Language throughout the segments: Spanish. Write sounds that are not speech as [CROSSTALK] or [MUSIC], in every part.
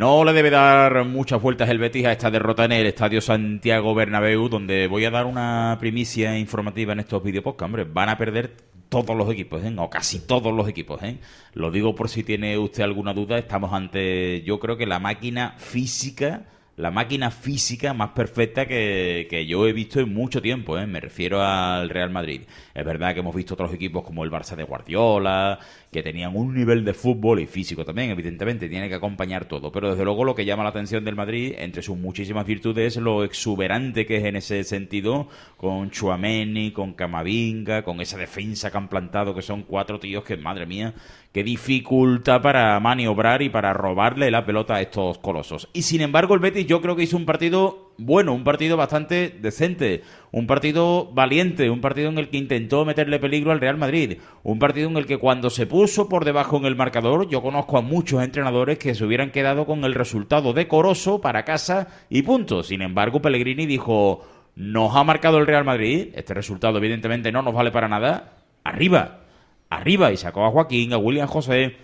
No le debe dar muchas vueltas el Betis a esta derrota en el Estadio Santiago Bernabéu, donde voy a dar una primicia informativa en estos vídeos Hombre, van a perder todos los equipos, ¿eh? o casi todos los equipos. ¿eh? Lo digo por si tiene usted alguna duda. Estamos ante, yo creo que la máquina física la máquina física más perfecta que, que yo he visto en mucho tiempo, ¿eh? me refiero al Real Madrid. Es verdad que hemos visto otros equipos como el Barça de Guardiola, que tenían un nivel de fútbol y físico también, evidentemente, tiene que acompañar todo. Pero desde luego lo que llama la atención del Madrid, entre sus muchísimas virtudes, es lo exuberante que es en ese sentido, con Chuameni, con Camavinga, con esa defensa que han plantado, que son cuatro tíos que, madre mía, Qué dificultad para maniobrar y para robarle la pelota a estos colosos. Y sin embargo, el Betis yo creo que hizo un partido bueno, un partido bastante decente, un partido valiente, un partido en el que intentó meterle peligro al Real Madrid, un partido en el que cuando se puso por debajo en el marcador, yo conozco a muchos entrenadores que se hubieran quedado con el resultado decoroso para casa y punto. Sin embargo, Pellegrini dijo, nos ha marcado el Real Madrid, este resultado evidentemente no nos vale para nada, arriba, arriba y sacó a Joaquín, a William José.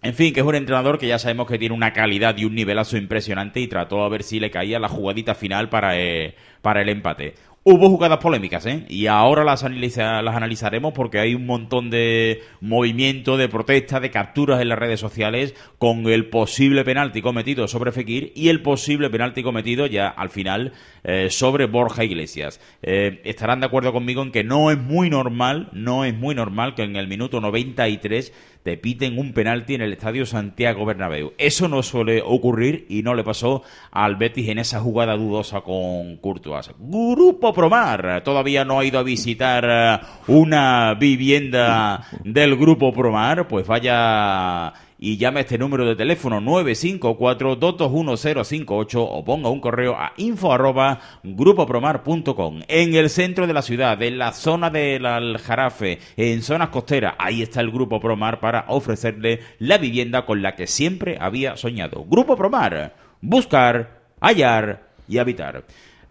En fin, que es un entrenador que ya sabemos que tiene una calidad y un nivelazo impresionante y trató a ver si le caía la jugadita final para, eh, para el empate. Hubo jugadas polémicas, ¿eh? Y ahora las, las analizaremos porque hay un montón de movimiento, de protesta de capturas en las redes sociales con el posible penalti cometido sobre Fekir y el posible penalti cometido ya al final eh, sobre Borja Iglesias. Eh, estarán de acuerdo conmigo en que no es muy normal, no es muy normal que en el minuto 93 te piten un penalti en el estadio Santiago Bernabéu. Eso no suele ocurrir y no le pasó al Betis en esa jugada dudosa con Courtois. Grupo Promar. Todavía no ha ido a visitar eh, una vivienda del Grupo Promar. Pues vaya y llame a este número de teléfono 954 o ponga un correo a info En el centro de la ciudad, en la zona del Aljarafe, en zonas costeras, ahí está el Grupo Promar para ofrecerle la vivienda con la que siempre había soñado. Grupo Promar, buscar, hallar y habitar.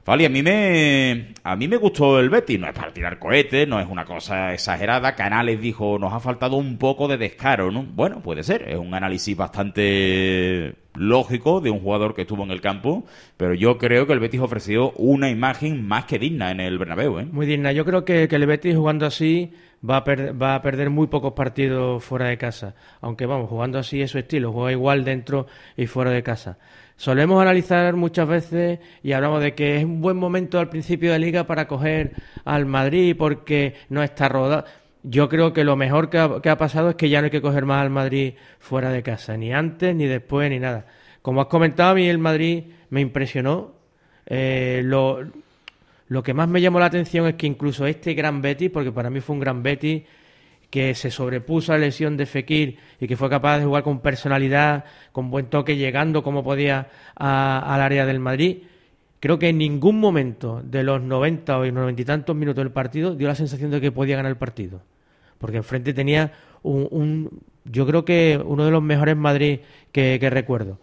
Vale, a mí me a mí me gustó el Betis, no es para tirar cohetes, no es una cosa exagerada. Canales dijo, nos ha faltado un poco de descaro, ¿no? Bueno, puede ser, es un análisis bastante lógico de un jugador que estuvo en el campo, pero yo creo que el Betis ofreció una imagen más que digna en el Bernabéu, ¿eh? Muy digna. Yo creo que, el Betis jugando así va a, va a perder muy pocos partidos fuera de casa, aunque vamos, jugando así es su estilo, juega igual dentro y fuera de casa. Solemos analizar muchas veces y hablamos de que es un buen momento al principio de liga para coger al Madrid porque no está rodado. Yo creo que lo mejor que ha, pasado es que ya no hay que coger más al Madrid fuera de casa, ni antes, ni después, ni nada. Como has comentado, a mí el Madrid me impresionó. Eh, lo, que más me llamó la atención es que incluso este gran Betty, porque para mí fue un gran Betty que se sobrepuso a la lesión de Fekir y que fue capaz de jugar con personalidad, con buen toque, llegando como podía al área del Madrid. Creo que en ningún momento de los 90 o 90 y tantos minutos del partido dio la sensación de que podía ganar el partido. Porque enfrente tenía un, yo creo que uno de los mejores Madrid que, recuerdo.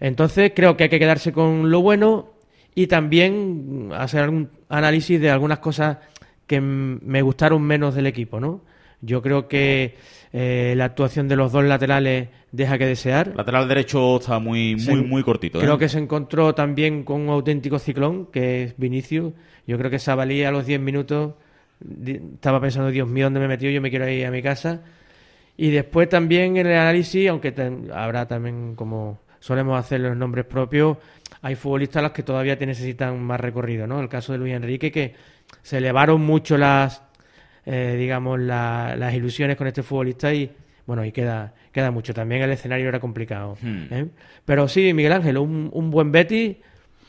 Entonces creo que hay que quedarse con lo bueno y también hacer algún análisis de algunas cosas que me gustaron menos del equipo, ¿no? Yo creo que eh, la actuación de los dos laterales deja que desear. Lateral derecho está muy, muy, muy cortito. Creo ¿eh? que se encontró también con un auténtico ciclón, que es Vinicius. Yo creo que Sabalí a los 10 minutos estaba pensando, Dios mío, ¿dónde me he metido? Yo me quiero ir a mi casa. Y después también en el análisis, aunque habrá también como solemos hacer los nombres propios, hay futbolistas a los que todavía te necesitan más recorrido, ¿no? El caso de Luis Enrique, que se elevaron mucho las eh, digamos, las ilusiones con este futbolista y, bueno, y queda, queda mucho. También el escenario era complicado. Hmm. ¿eh? Pero sí, Miguel Ángel, un, buen Betty,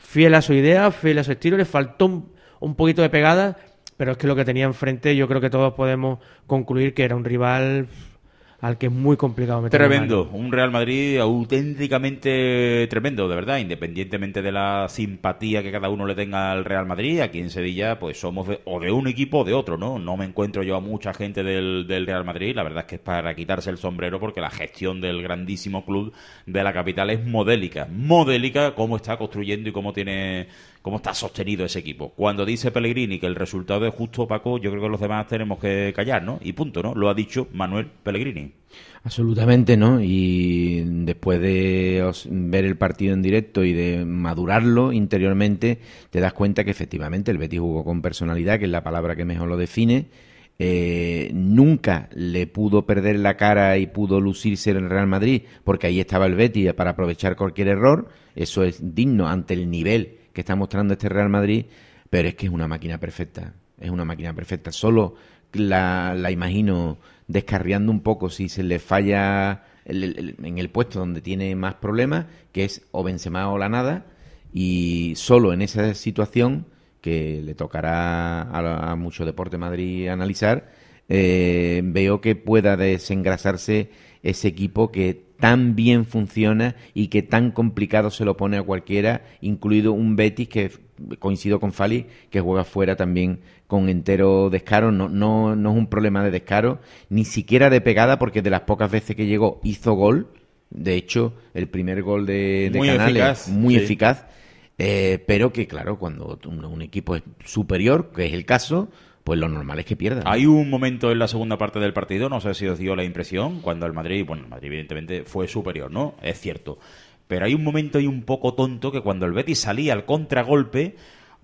fiel a su idea, fiel a su estilo, le faltó un, un poquito de pegada, pero es que lo que tenía enfrente yo creo que todos podemos concluir que era un rival al que es muy complicado meter. Tremendo, un Real Madrid auténticamente tremendo, de verdad, independientemente de la simpatía que cada uno le tenga al Real Madrid, aquí en Sevilla pues somos o de un equipo o de otro, ¿no? No me encuentro yo a mucha gente del, del Real Madrid, la verdad es que es para quitarse el sombrero porque la gestión del grandísimo club de la capital es modélica, modélica cómo está construyendo y cómo tiene cómo está sostenido ese equipo. Cuando dice Pellegrini que el resultado es justo, Paco, yo creo que los demás tenemos que callar, ¿no? Y punto, ¿no? Lo ha dicho Manuel Pellegrini. Absolutamente, ¿no? Y después de ver el partido en directo y de madurarlo interiormente, te das cuenta que efectivamente el Betis jugó con personalidad, que es la palabra que mejor lo define. Eh, nunca le pudo perder la cara y pudo lucirse en el Real Madrid, porque ahí estaba el Betis para aprovechar cualquier error. Eso es digno ante el nivel que está mostrando este Real Madrid, pero es que es una máquina perfecta, es una máquina perfecta. Solo la, imagino descarriando un poco si se le falla en el puesto donde tiene más problemas, que es o Benzema o la nada, y solo en esa situación que le tocará a, mucho Deporte Madrid analizar, eh, veo que pueda desengrasarse ese equipo que tan bien funciona y que tan complicado se lo pone a cualquiera, incluido un Betis que coincido con Fali, que juega fuera también con entero descaro. No, no, no es un problema de descaro, ni siquiera de pegada, porque de las pocas veces que llegó hizo gol. De hecho, el primer gol de, Canales, muy eficaz. Eh, pero que, claro, cuando un equipo es superior, que es el caso, pues lo normal es que pierda. Hay un momento en la segunda parte del partido, no sé si os dio la impresión, cuando el Madrid, bueno, el Madrid evidentemente fue superior, ¿no? Es cierto. Pero hay un momento y un poco tonto que cuando el Betis salía al contragolpe,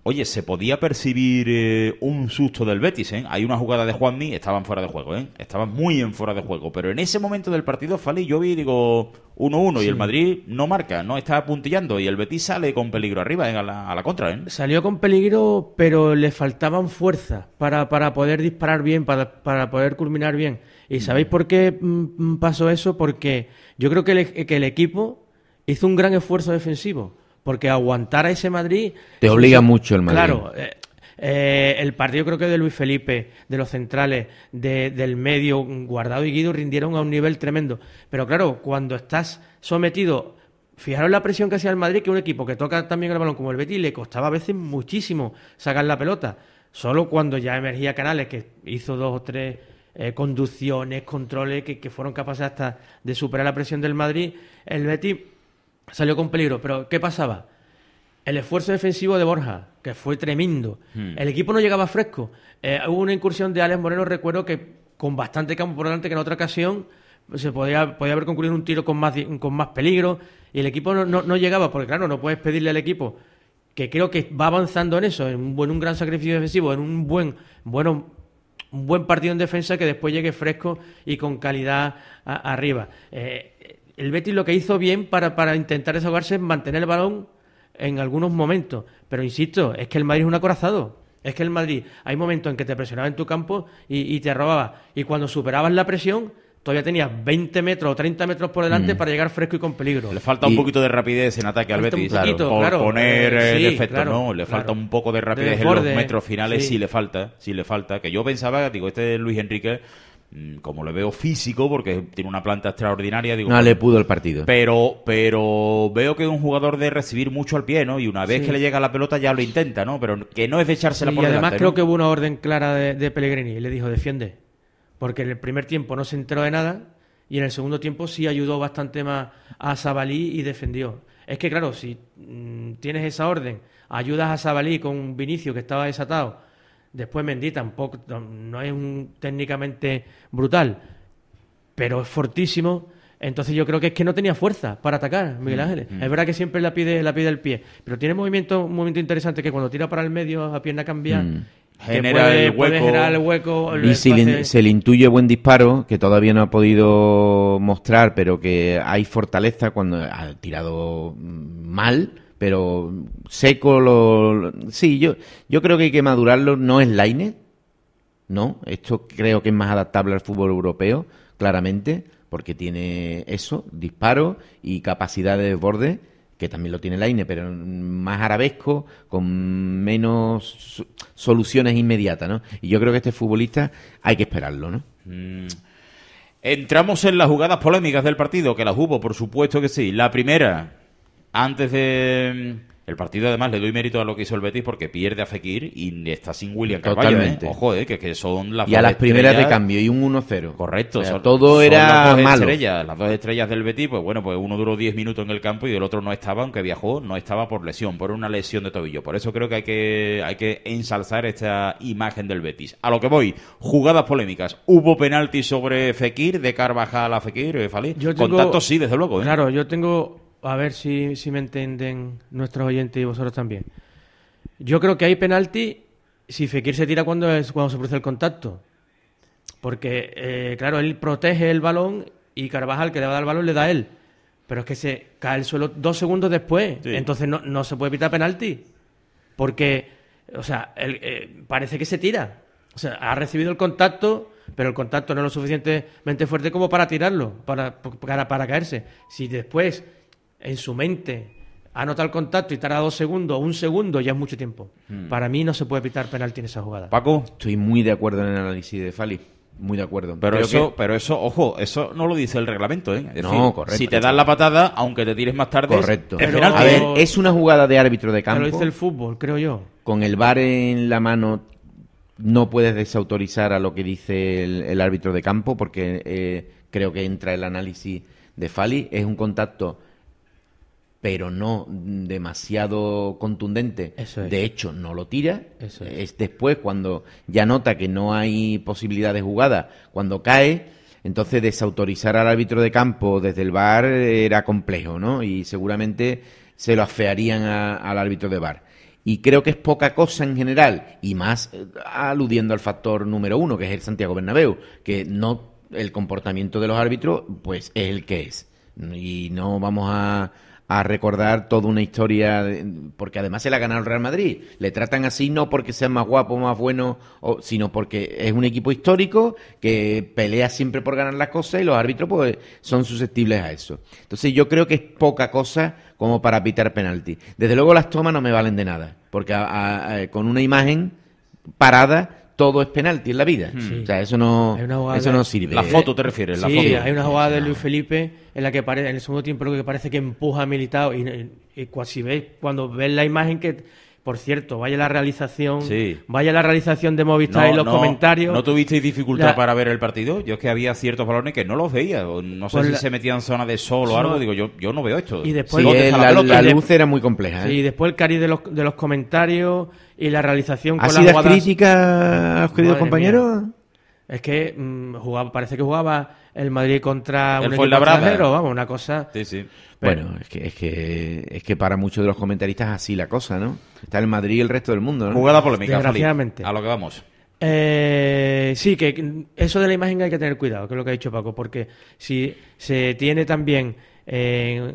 Oye, se podía percibir eh, un susto del Betis, ¿eh? Hay una jugada de Juanmi, estaban fuera de juego, ¿eh? Estaban muy en fuera de juego. Pero en ese momento del partido, Fali, yo vi, digo, 1-1 y el Madrid no marca, no está puntillando y el Betis sale con peligro arriba, ¿eh? a, la, contra, ¿eh? Salió con peligro, pero le faltaban fuerzas para, para poder disparar bien, para, poder culminar bien. ¿Y sabéis por qué mm, mm, pasó eso? Porque yo creo que que el equipo hizo un gran esfuerzo defensivo porque aguantar a ese Madrid... Te obliga mucho el Madrid. Claro, eh, eh, el partido creo que de Luis Felipe, de los centrales, del medio, Guardado y Guido rindieron a un nivel tremendo. Pero claro, cuando estás sometido Fijaros la presión que hacía el Madrid, que un equipo que toca también el balón como el Betis le costaba a veces muchísimo sacar la pelota. Solo cuando ya emergía Canales, que hizo dos o tres eh, conducciones, controles, que, que, fueron capaces hasta de superar la presión del Madrid, el Betis salió con peligro. Pero ¿qué pasaba? El esfuerzo defensivo de Borja, que fue tremendo. Hmm. El equipo no llegaba fresco. Eh, hubo una incursión de Alex Moreno, recuerdo que con bastante campo por delante, que en otra ocasión se podía, podía haber concluido un tiro con más, con más peligro. Y el equipo no, llegaba, porque claro, no puedes pedirle al equipo que creo que va avanzando en eso, en un, gran sacrificio defensivo, en un buen, bueno, un buen partido en defensa que después llegue fresco y con calidad arriba. Eh, el Betis lo que hizo bien para, para intentar desahogarse es mantener el balón en algunos momentos. Pero insisto, es que el Madrid es un acorazado. Es que el Madrid, hay momentos en que te presionaba en tu campo y, te robaba. Y cuando superabas la presión, todavía tenías 20 metros o 30 metros por delante mm. para llegar fresco y con peligro. Le falta un poquito de rapidez en ataque al Betis. por poner no. Le falta un poco de rapidez en los metros finales, sí. le falta, sí le falta. Que yo pensaba, digo, este Luis Enrique Mm, como le veo físico, porque tiene una planta extraordinaria, digo... No le pudo el partido. Pero, pero veo que es un jugador de recibir mucho al pie, ¿no? Y una vez que le llega la pelota ya lo intenta, ¿no? Pero que no es de echársela la y además creo que hubo una orden clara de, de Pellegrini, y le dijo, defiende. Porque en el primer tiempo no se enteró de nada, y en el segundo tiempo sí ayudó bastante más a Sabalí y defendió. Es que claro, si mm, tienes esa orden, ayudas a Sabalí con Vinicio que estaba desatado Después Mendy tampoco, no es un técnicamente brutal, pero es fortísimo. Entonces yo creo que es que no tenía fuerza para atacar Miguel mm, Ángeles. Mm. Es verdad que siempre la pide, la pide el pie, pero tiene movimiento, un movimiento interesante que cuando tira para el medio la pierna cambia. Mm. Genera, el hueco. Y se le, se le, intuye buen disparo, que todavía no ha podido mostrar, pero que hay fortaleza cuando ha tirado mal pero seco lo, sí yo yo creo que hay que madurarlo no es Laine no esto creo que es más adaptable al fútbol europeo claramente porque tiene eso disparo y capacidad de desborde que también lo tiene Laine pero más arabesco con menos soluciones inmediatas no y yo creo que este futbolista hay que esperarlo no mm. Entramos en las jugadas polémicas del partido, que las hubo, por supuesto que sí. La primera, antes de... Mm, el partido, además, le doy mérito a lo que hizo el Betis porque pierde a Fekir y está sin William Carvalho. ¿eh? Ojo, eh, Que, son las Y a las primeras de cambio, y un 1-0. Correcto. todo era las Estrellas, las dos estrellas del Betis, pues bueno, pues uno duró 10 minutos en el campo y el otro no estaba, aunque viajó, no estaba por lesión, por una lesión de tobillo. Por eso creo que hay que, hay que ensalzar esta imagen del Betis. A lo que voy, jugadas polémicas. Hubo penalti sobre Fekir, de Carvajal a Fekir, eh, Falí. Yo sí, desde luego. ¿eh? Claro, yo tengo a ver si, me entienden nuestros oyentes y vosotros también. Yo creo que hay penalti si Fekir se tira cuando, es, cuando se produce el contacto. Porque, eh, claro, él protege el balón y Carvajal, que le va a dar el balón, le da a él. Pero es que se cae el suelo dos segundos después. Entonces no, se puede evitar penalti. Porque, o sea, él, eh, parece que se tira. O sea, ha recibido el contacto, pero el contacto no es lo suficientemente fuerte como para tirarlo, para, para caerse. Si después en su mente anotar el contacto y tarda dos segundos, un segundo, ya es mucho tiempo. Hmm. Para mí no se puede pitar penalti en esa jugada. Paco, estoy muy de acuerdo en el análisis de Fali. Muy de acuerdo. Pero eso, pero eso, ojo, eso no lo dice el reglamento, ¿eh? no, correcto. Si te das la patada, aunque te tires más tarde. Correcto. Es a ver, es una jugada de árbitro de campo. Pero lo dice el fútbol, creo yo. Con el bar en la mano no puedes desautorizar a lo que dice el, árbitro de campo porque eh, creo que entra el análisis de Fali. Es un contacto pero no demasiado contundente. De hecho, no lo tira. es. después cuando ya nota que no hay posibilidad de jugada, cuando cae, entonces desautorizar al árbitro de campo desde el bar era complejo, ¿no? Y seguramente se lo afearían al árbitro de bar. Y creo que es poca cosa en general, y más eh, aludiendo al factor número uno, que es el Santiago Bernabéu, que no el comportamiento de los árbitros, pues es el que es. Y no vamos a, a recordar toda una historia, porque además se la ha ganado el Real Madrid. Le tratan así no porque sea más guapo, más bueno, sino porque es un equipo histórico que pelea siempre por ganar las cosas y los árbitros pues, son susceptibles a eso. Entonces yo creo que es poca cosa como para pitar penalti. Desde luego las tomas no me valen de nada, porque con una imagen parada todo es penalti en la vida. Hmm. O sea, eso no, sirve. La foto te refieres, la sí, hay una jugada de Luis Felipe en la que parece, en el segundo tiempo lo que parece que empuja a militado y, cuando ves la imagen que por cierto, vaya la realización, vaya la realización de Movistar y los comentarios. ¿No tuvisteis dificultad para ver el partido? Yo es que había ciertos balones que no los veía. No sé pues si se metían zona de sol o algo. Digo, yo, yo no veo esto. Y después la, luz era muy compleja. Sí, y ¿eh? después el cariz de los, comentarios y la realización con las a críticas, queridos compañeros? Es que mm, jugaba, parece que jugaba el Madrid contra el un equipo vamos, una cosa. Sí, sí. Bueno, es que, es que es que para muchos de los comentaristas así la cosa, ¿no? Está el Madrid y el resto del mundo, ¿no? Jugada polémica, Desgraciadamente. A lo que vamos. Eh, sí, que eso de la imagen hay que tener cuidado, que es lo que ha dicho Paco, porque si se tiene también eh,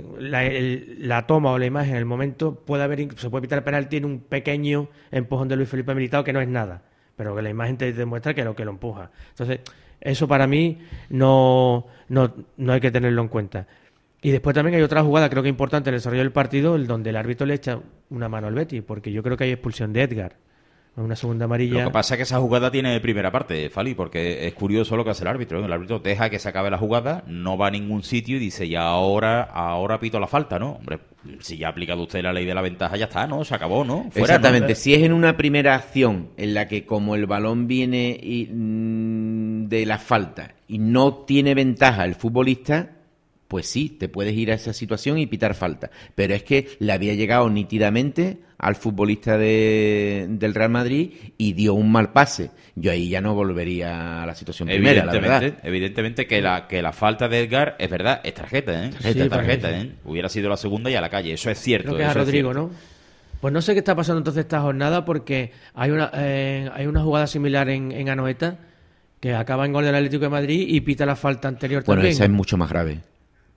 la, toma o la imagen en el momento, puede haber, se puede evitar el penalti en un pequeño empujón de Luis Felipe militado que no es nada, pero que la imagen te demuestra que es lo que lo empuja. Entonces, eso para mí no, no, hay que tenerlo en cuenta. Y después también hay otra jugada, creo que importante en el desarrollo del partido, donde el árbitro le echa una mano al Betty, porque yo creo que hay expulsión de Edgar. Una segunda amarilla. Lo que pasa es que esa jugada tiene primera parte, Fali, porque es curioso lo que hace el árbitro. El árbitro deja que se acabe la jugada, no va a ningún sitio y dice, ya ahora, ahora pito la falta, ¿no? Hombre, si ya ha aplicado usted la ley de la ventaja, ya está, ¿no? Se acabó, ¿no? Exactamente. Si es en una primera acción en la que como el balón viene y mm, de la falta y no tiene ventaja el futbolista, pues sí, te puedes ir a esa situación y pitar falta. Pero es que le había llegado nítidamente al futbolista de, del Real Madrid y dio un mal pase. Yo ahí ya no volvería a la situación primera, la verdad. Evidentemente que la, que la falta de Edgar, es verdad, es tarjeta, ¿eh? Tarjeta, ¿eh? Hubiera sido la segunda y a la calle, eso es cierto. Creo que Rodrigo, ¿no? Pues no sé qué está pasando entonces esta jornada porque hay una, eh, hay una jugada similar en, en Anoeta que acaba en gol del Atlético de Madrid y pita la falta anterior bueno, también. Bueno, esa es mucho más grave.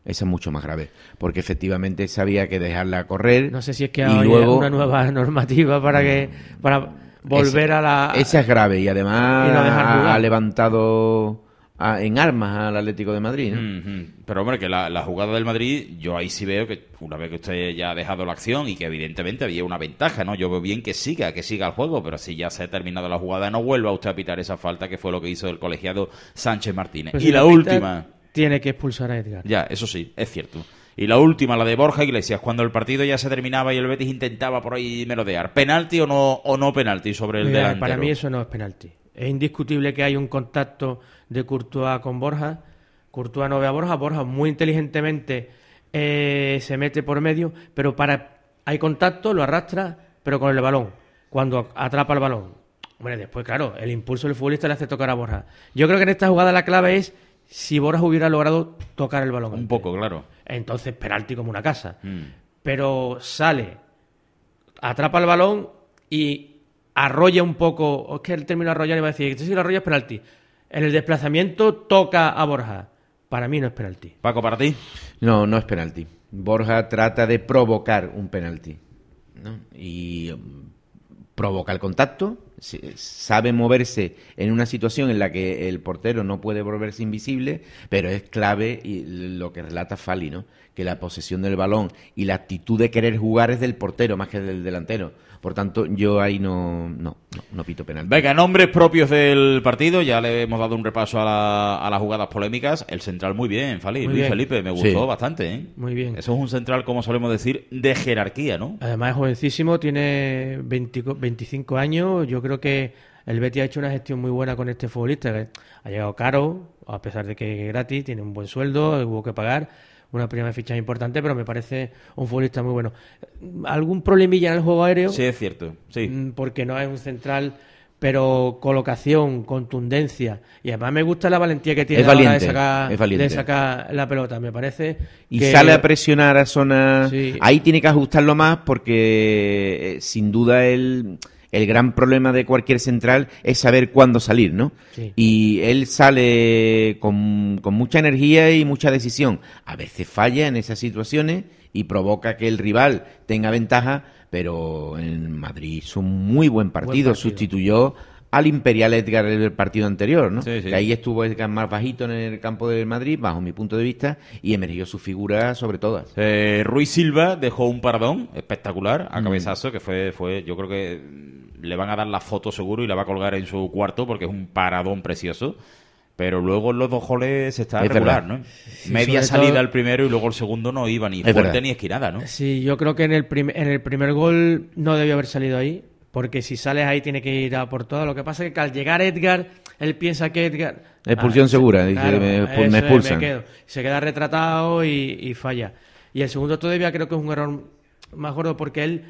Esa es mucho más grave, porque efectivamente sabía que dejarla correr. No sé si es que hay una nueva [LAUGHS] normativa para que para volver a la. Esa es grave y además ha levantado en armas al Atlético de Madrid. ¿no? Pero hombre, que la, jugada del Madrid, yo ahí sí veo que una vez que usted ya ha dejado la acción y que evidentemente había una ventaja, ¿no? Yo veo bien que siga, que siga el juego, pero si ya se ha terminado la jugada, no vuelva usted a pitar esa falta que fue lo que hizo el colegiado Sánchez Martínez. Pues y la última... Tiene que expulsar a Edgar. Ya, eso sí, es cierto. Y la última, la de Borja Iglesias, cuando el partido ya se terminaba y el Betis intentaba por ahí Melodear, ¿Penalti o no, o no penalti sobre el de delantero? Para mí eso no es penalti. Es indiscutible que hay un contacto de Courtois con Borja. Courtois no ve a Borja, Borja muy inteligentemente eh, se mete por medio, pero para hay contacto, lo arrastra, pero con el balón, cuando atrapa el balón. Hombre después, claro, el impulso del futbolista le hace tocar a Borja. Yo creo que en esta jugada la clave es si Borja hubiera logrado tocar el balón. Un poco, claro. Entonces, Peralti como una casa. Mm. Pero sale, atrapa el balón y arrolla un poco. Es que el término arrollar iba a decir, si lo arrolla es penalti. En el desplazamiento toca a Borja. Para mí no es penalti. Paco, para ti. No, no es penalti. Borja trata de provocar un penalti. Y um, provoca el contacto, sabe moverse en una situación en la que el portero no puede volverse invisible, pero es clave lo que relata Fali, ¿no? que la posesión del balón y la actitud de querer jugar es del portero más que del delantero. Por tanto, yo ahí no, no, pito penal. Venga, nombres propios del partido. Ya le hemos dado un repaso a, las jugadas polémicas. El central muy bien, Fali. Luis Felipe, me gustó bastante. ¿eh? Muy bien. Eso es un central, como solemos decir, de jerarquía, ¿no? Además es jovencísimo, tiene 25 años. Yo creo que el Betis ha hecho una gestión muy buena con este futbolista, ha llegado caro, a pesar de que es gratis, tiene un buen sueldo, hubo que pagar una primera ficha importante, pero me parece un futbolista muy bueno. ¿Algún problemilla en el juego aéreo? Sí, es cierto, sí. Mm, porque no es un central, pero colocación, contundencia. Y además me gusta la valentía que tiene es de, sacar, de sacar la pelota, me parece. Y sale a presionar a zona... Ahí tiene que ajustarlo más porque eh, sin duda él el gran problema de cualquier central es saber cuándo salir, ¿no? Y él sale con, mucha energía y mucha decisión. A veces falla en esas situaciones y provoca que el rival tenga ventaja, pero en Madrid hizo un muy buen partido. Sustituyó al Imperial Edgar el partido anterior, ¿no? ahí estuvo Edgar más bajito en el campo de Madrid, bajo mi punto de vista, y emergió su figura sobre todas. Eh, Ruiz Silva dejó un pardón espectacular a mm. cabezazo, que fue, fue, yo creo que le van a dar la foto seguro y la va a colgar en su cuarto porque es un paradón precioso. Pero luego los dos goles está regular, ¿no? Media salida el primero y luego el segundo no iba ni fuerte ni esquinada, ¿no? Sí, yo creo que en el, en el primer gol no debió haber salido ahí, porque si sales ahí tiene que ir a por todo. Lo que pasa es que al llegar Edgar, él piensa que Edgar... Expulsión segura, dice, me, Se queda retratado y falla. Y el segundo todavía creo que es un error más gordo porque él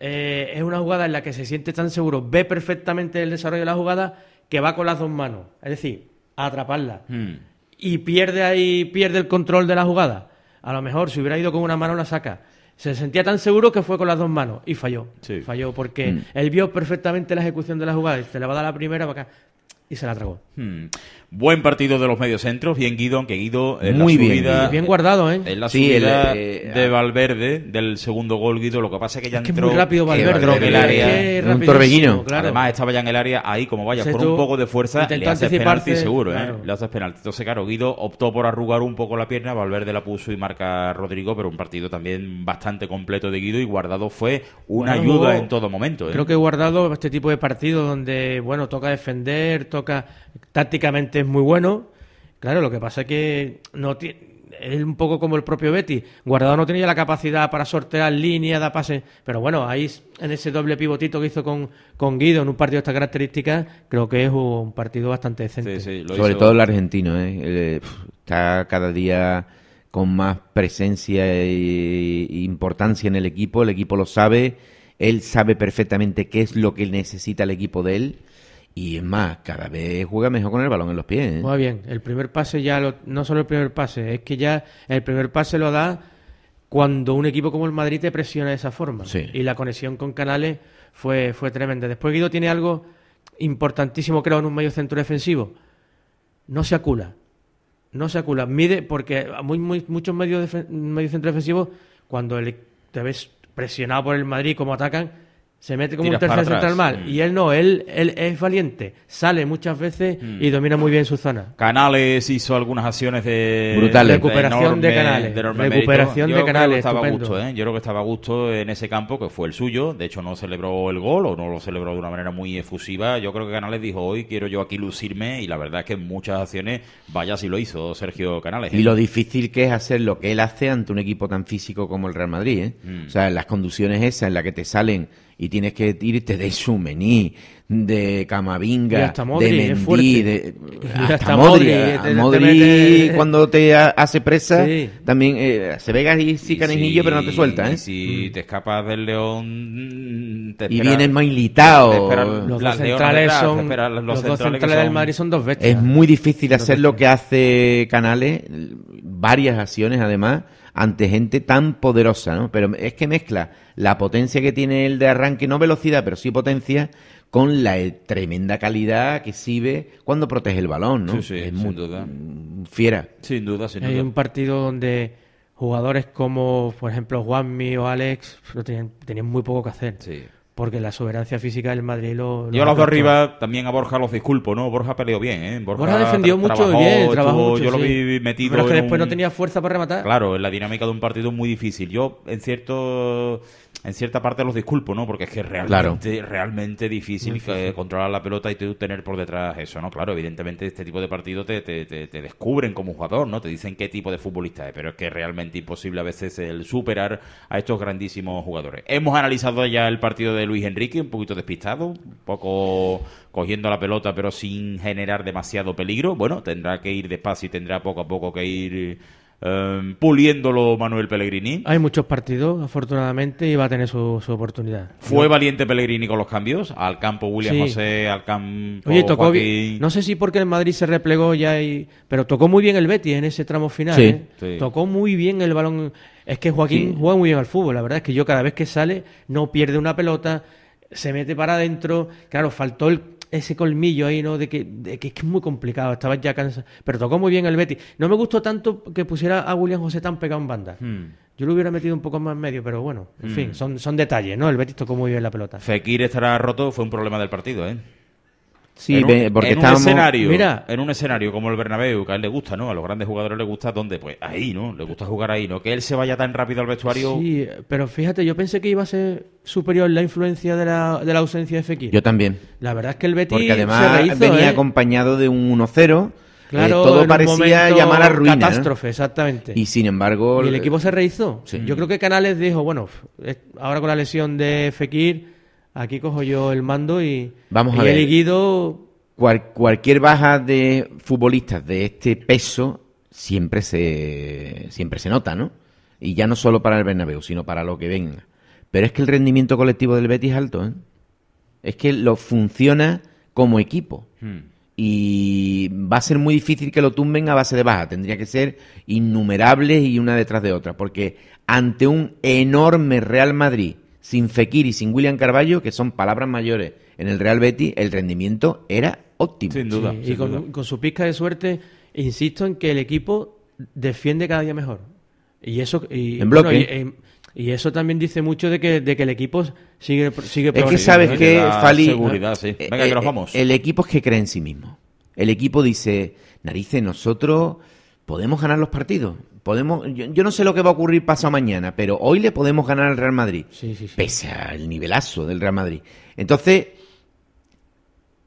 eh, es una jugada en la que se siente tan seguro, ve perfectamente el desarrollo de la jugada, que va con las dos manos, es decir, a atraparla. Hmm. Y pierde ahí, pierde el control de la jugada. A lo mejor si hubiera ido con una mano la saca. Se sentía tan seguro que fue con las dos manos y falló. Falló porque hmm. él vio perfectamente la ejecución de la jugada. Y se le va a dar la primera para acá y se la tragó. Hmm. Buen partido de los mediocentros, bien Guido, aunque Guido en Muy la bien, subida, bien guardado, ¿eh? En la subida eh, de ah. Valverde del segundo gol Guido, lo que pasa es que ya entró, es muy rápido Valverde, en el área, un torbellino. Además estaba ya en el área ahí como vaya con un poco de fuerza le haces penalti seguro, ¿eh? Le haces penalti. Entonces, claro, Guido optó por arrugar un poco la pierna, Valverde la puso y marca Rodrigo, pero un partido también bastante completo de Guido y Guardado fue una ayuda en todo momento. ¿eh? Creo que Guardado este tipo de partido donde bueno, toca defender, toca tácticamente es muy bueno. Claro, lo que pasa es que no tiene, es un poco como el propio Betty. Guardado no tenía la capacidad para sortear líneas, dar pases. Pero bueno, ahí en ese doble pivotito que hizo con, Guido en un partido de estas características, creo que es un partido bastante decente. Sobre todo el argentino, ¿eh? Eh, está cada día con más presencia e importancia en el equipo. El equipo lo sabe. Él sabe perfectamente qué es lo que necesita el equipo de él y es más, cada vez juega mejor con el balón en los pies. Muy ¿eh? bien, el primer pase ya, no solo el primer pase, es que ya el primer pase lo da cuando un equipo como el Madrid te presiona de esa forma. Y la conexión con Canales fue, fue tremenda. Después Guido tiene algo importantísimo, creo, en un medio centro defensivo. No se acula. No se acula. Mide, porque muy, muchos medios medio centro defensivos, cuando te ves presionado por el Madrid como atacan, se mete como un tercer central mal. Mm. Y él no, él, es valiente, sale muchas veces mm. y domina muy bien su zona. Canales hizo algunas acciones de recuperación de, canales. recuperación Yo de canales. estaba ¿eh? Yo creo que estaba a gusto en ese campo, que fue el suyo. De hecho, no celebró el gol o no lo celebró de una manera muy efusiva. Yo creo que Canales dijo, hoy quiero yo aquí lucirme y la verdad es que en muchas acciones, vaya si lo hizo Sergio Canales. ¿eh? Y lo difícil que es hacer lo que él hace ante un equipo tan físico como el Real Madrid. ¿eh? Mm. O sea, las conducciones esas en las que te salen y tienes que irte de Sumení, de Camavinga, de Mendy, de, hasta, Modri. Eh, cuando te hace presa, también eh, se ve y sí canejillo, pero no te suelta. ¿eh? si te escapas del león... Mm, te y vienes mailitado. Los dos centrales, los, centrales, del Madrid son dos bestias. Es muy difícil hacer lo que hace Canales, varias acciones además ante gente tan poderosa, ¿no? Pero es que mezcla la potencia que tiene el de arranque, no velocidad, pero sí potencia, con la e, tremenda calidad que exhibe cuando protege el balón, ¿no? Sí, sí, es sin duda. Fiera. Sin duda, sin Hay duda. Hay un partido donde jugadores como, por ejemplo, Juanmi o Alex tenían muy poco que hacer. Sí porque la soberancia física del Madrid lo. yo a los dos arriba también a Borja los disculpo, ¿no? Borja peleó bien, ¿eh? Borja, defendió mucho bien, trabajó Yo lo vi metido. Pero es que después no tenía fuerza para rematar. Claro, en la dinámica de un partido muy difícil. Yo, en cierto. En cierta parte los disculpo, ¿no? Porque es que realmente, realmente difícil, controlar la pelota y tener por detrás eso, ¿no? Claro, evidentemente este tipo de partido te, descubren como jugador, ¿no? Te dicen qué tipo de futbolista es, pero es que realmente imposible a veces el superar a estos grandísimos jugadores. Hemos analizado ya el partido de Luis Enrique, un poquito despistado, un poco cogiendo la pelota pero sin generar demasiado peligro. Bueno, tendrá que ir despacio y tendrá poco a poco que ir em, puliéndolo Manuel Pellegrini. Hay muchos partidos, afortunadamente, y va a tener su, oportunidad. Fue valiente Pellegrini con los cambios, al campo William José, al campo Oye, tocó bien, no sé si porque en Madrid se replegó ya, y, pero tocó muy bien el Betis en ese tramo final. ¿eh? Tocó muy bien el balón es que Joaquín juega muy bien al fútbol, la verdad es que yo cada vez que sale no pierde una pelota, se mete para adentro, claro, faltó ese colmillo ahí, ¿no? De que, que, es muy complicado, estaba ya cansado, pero tocó muy bien el Betis. No me gustó tanto que pusiera a William José tan pegado en banda. Hmm. Yo lo hubiera metido un poco más en medio, pero bueno, en hmm. fin, son, son detalles, ¿no? El Betis tocó muy bien la pelota. Fekir estará roto, fue un problema del partido, ¿eh? Sí, en un, porque en escenario, Mira. en un escenario como el Bernabéu, que a él le gusta, ¿no? A los grandes jugadores le gusta ¿dónde? pues ahí, ¿no? Le gusta jugar ahí, ¿no? Que él se vaya tan rápido al vestuario. Sí, pero fíjate, yo pensé que iba a ser superior la influencia de la, ausencia de Fekir. Yo también. La verdad es que el Betis porque además venía ¿eh? acompañado de un 1-0. Eh, claro, todo parecía llamar a ruina. ¿eh? Catástrofe, exactamente. Y sin embargo. Y el equipo se rehizo. Yo creo que Canales dijo, bueno, ahora con la lesión de Fekir, Aquí cojo yo el mando y, Vamos a el cualquier baja de futbolistas de este peso siempre se, siempre se nota, ¿no? Y ya no solo para el Bernabéu, sino para lo que venga. Pero es que el rendimiento colectivo del Betis es alto, ¿eh? Es que lo funciona como equipo. Hmm. Y va a ser muy difícil que lo tumben a base de baja. Tendría que ser innumerables y una detrás de otra. Porque ante un enorme Real Madrid sin Fekir y sin William Carballo, que son palabras mayores en el Real Betis, el rendimiento era óptimo. Sin duda. y con, su pizca de suerte, insisto en que el equipo defiende cada día mejor. Y eso. en bloque. Em, y, eso también dice mucho de que, el equipo sigue, sigue Es que sabes que, Fali. Seguridad, sí. Venga, que eh, nos eh, vamos. El equipo es que cree en sí mismo. El equipo dice: Narice, nosotros podemos ganar los partidos podemos, yo, no sé lo que va a ocurrir pasado mañana, pero hoy le podemos ganar al Real Madrid. Pese al nivelazo del Real Madrid. Entonces,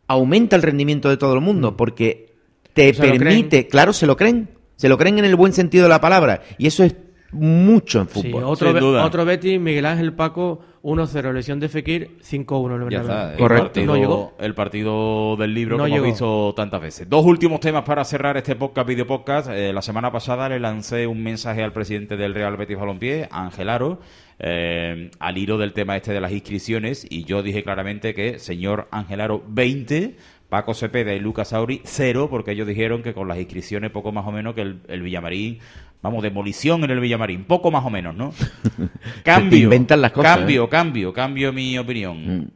aumenta el rendimiento de todo el mundo, mm. porque te permite, claro, se lo creen, se lo creen en el buen sentido de la palabra, y eso es mucho en fútbol. otro, Sin otro Betis, Miguel Ángel Paco, 1-0, lesión de Fekir, 5-1 Ya Correcto. El partido del libro no que hemos visto tantas veces. Dos últimos temas para cerrar este podcast, video podcast. Eh, la semana pasada le lancé un mensaje al presidente del Real Betis Balompié, Angelaro, eh, al hilo del tema este de las inscripciones y yo dije claramente que señor Angelaro 20 Paco Cepeda y Lucas Auri, 0, porque ellos dijeron que con las inscripciones poco más o menos que el Villamarín Vamos, demolición en el Villamarín, poco más o menos, ¿no? [LAUGHS] [LAUGHS] cambio. inventan las cosas. Cambio, ¿eh? cambio, cambio mi opinión. Mm.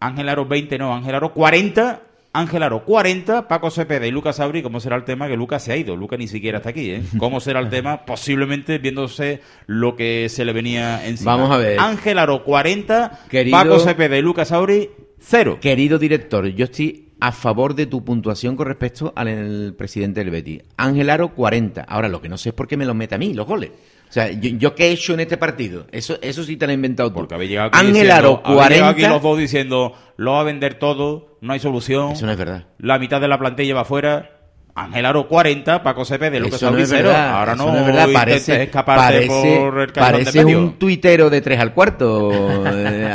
Ángel Aro 20, no, Ángel Aro 40. Ángel Aro 40, Paco Cepeda y Lucas Auri. ¿cómo será el tema? Que Lucas se ha ido, Lucas ni siquiera está aquí, ¿eh? [LAUGHS] ¿Cómo será el tema? Posiblemente viéndose lo que se le venía encima. Vamos a ver. Ángel Aro 40, Paco Cepeda y Lucas Auri, cero. Querido director, yo estoy a favor de tu puntuación con respecto al presidente del Betis. Ángel Aro, 40. Ahora, lo que no sé es por qué me los mete a mí, los goles. O sea, yo, qué he hecho en este partido. Eso, eso sí te lo he inventado tú. Porque habéis llegado Ángel Aro, 40. Llegado aquí los dos diciendo, lo va a vender todo, no hay solución. Eso no es verdad. La mitad de la plantilla va afuera. Ángel Aro 40, Paco de Lucas lo no es Ahora no, es verdad. parece, parece, por el parece un tuitero de tres al cuarto eh,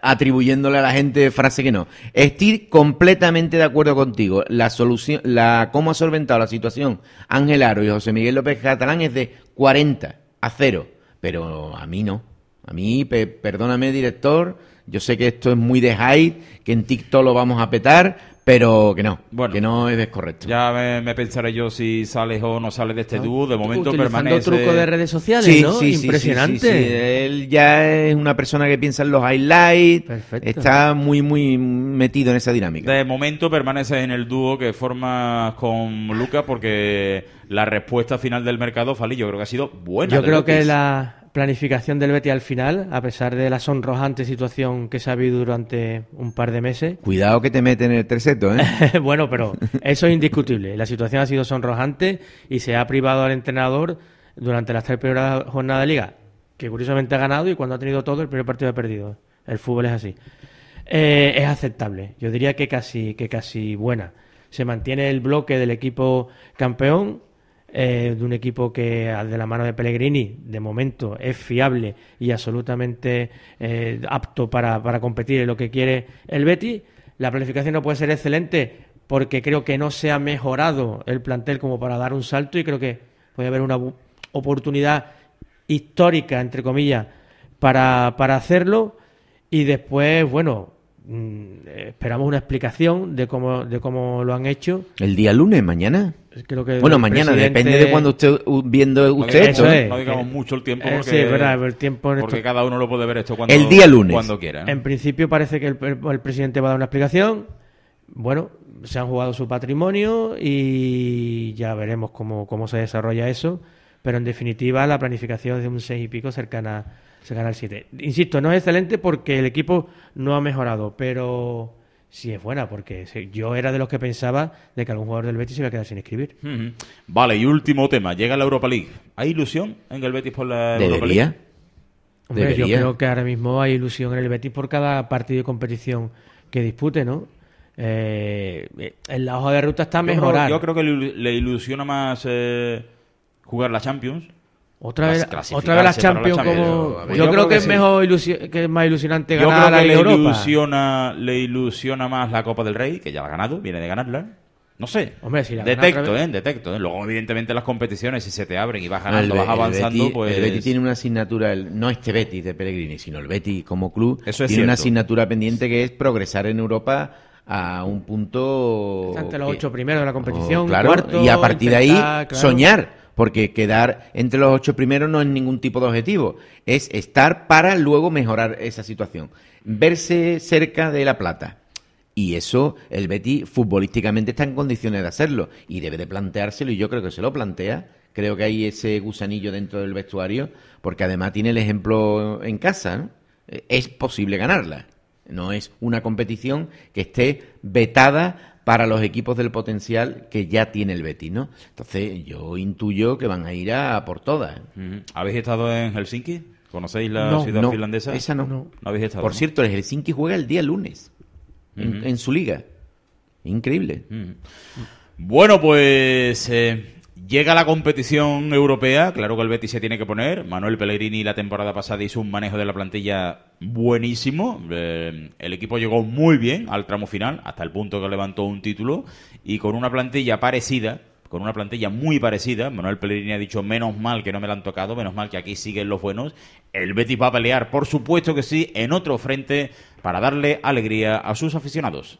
atribuyéndole a la gente frase que no. Estoy completamente de acuerdo contigo. La solución, la cómo ha solventado la situación Ángel Aro y José Miguel López Catalán es de 40 a cero, pero a mí no. A mí, perdóname director, yo sé que esto es muy de hype, que en TikTok lo vamos a petar, pero que no, bueno, que no es correcto. Ya me, pensaré yo si sales o no sales de este dúo. De momento permanece. truco de redes sociales, Sí, Impresionante. Él ya es una persona que piensa en los highlights. Perfecto. Está muy, muy metido en esa dinámica. De momento permanece en el dúo que formas con Lucas porque la respuesta final del mercado, Fali, yo creo que ha sido buena. Yo creo que la, planificación del Betis al final, a pesar de la sonrojante situación que se ha habido durante un par de meses. [LAUGHS] Cuidado que te meten en el terceto, ¿eh? [LAUGHS] bueno, pero eso es indiscutible. La situación ha sido sonrojante y se ha privado al entrenador durante las tres primeras jornadas de liga, que curiosamente ha ganado y cuando ha tenido todo el primer partido ha perdido. El fútbol es así. Eh, es aceptable, yo diría que casi, que casi buena. Se mantiene el bloque del equipo campeón eh, de un equipo que ah, de la mano de Pellegrini de momento es fiable y absolutamente eh, apto para, competir en lo que quiere el Betis. La planificación no puede ser excelente porque creo que no se ha mejorado el plantel como para dar un salto y creo que puede haber una oportunidad histórica, entre comillas, para, para hacerlo. Y después, bueno, Mm, eh, esperamos una explicación de cómo, de cómo lo han hecho. ¿El día lunes, mañana? bueno, mañana, depende de cuando esté viendo usted esto. ¿eh? no digamos mucho el tiempo. Porque, el tiempo porque cada uno lo puede ver esto cuando, el día lunes. cuando quiera. En principio parece que el, presidente va a dar una explicación. Bueno, se han jugado su patrimonio y ya veremos cómo, cómo se desarrolla eso. Pero en definitiva, la planificación es de un seis y pico cercana se gana el 7. Insisto, no es excelente porque el equipo no ha mejorado, pero sí es buena porque yo era de los que pensaba de que algún jugador del Betis se iba a quedar sin escribir. Vale, y último tema, llega la Europa League. ¿Hay ilusión en el Betis por la Europa League? ¿Debería? yo creo que ahora mismo hay ilusión en el Betis por cada partido de competición que dispute, ¿no? Eh, eh, en la hoja de ruta está mejorar. Yo creo, que le ilusiona más eh, jugar la Champions otra vez, otra las Champions, como... Yo, creo, que, es mejor que es más ilusionante creo que le Ilusiona, le ilusiona más la Copa del Rey, que ya la ha ganado, viene de ganarla. No sé. ¿eh? detecto, eh, detecto. Luego, evidentemente, las competiciones, si se te abren y vas ganando, vas avanzando, pues... tiene una asignatura, no este Betis de Pellegrini, sino el Betis como club, tiene una asignatura pendiente que es progresar en Europa a un punto... ante los ocho primeros de la oh, competición, Y a partir de ahí, soñar porque quedar entre los ocho primeros no es ningún tipo de objetivo, es estar para luego mejorar esa situación, verse cerca de la plata. Y eso el Betty futbolísticamente está en condiciones de hacerlo y debe de planteárselo y yo creo que se lo plantea. Creo que hay ese gusanillo dentro del vestuario porque además tiene el ejemplo en casa. Es posible ganarla. No es una competición que esté vetada para los equipos del potencial que ya tiene el Betis, ¿no? Entonces yo intuyo que van a ir a por todas. ¿Habéis estado en Helsinki? ¿Conocéis la ciudad finlandesa? Esa no. no. habéis estado, por cierto, el Helsinki juega el día lunes en, su liga. Increíble. Bueno, pues eh, Llega la competición europea, claro que el Betis se tiene que poner. Manuel Pellegrini la temporada pasada hizo un manejo de la plantilla buenísimo. Eh, el equipo llegó muy bien al tramo final, hasta el punto que levantó un título. Y con una plantilla parecida, con una plantilla muy parecida, Manuel Pellegrini ha dicho menos mal que no me la han tocado, menos mal que aquí siguen los buenos. El Betis va a pelear, por supuesto que sí, en otro frente para darle alegría a sus aficionados.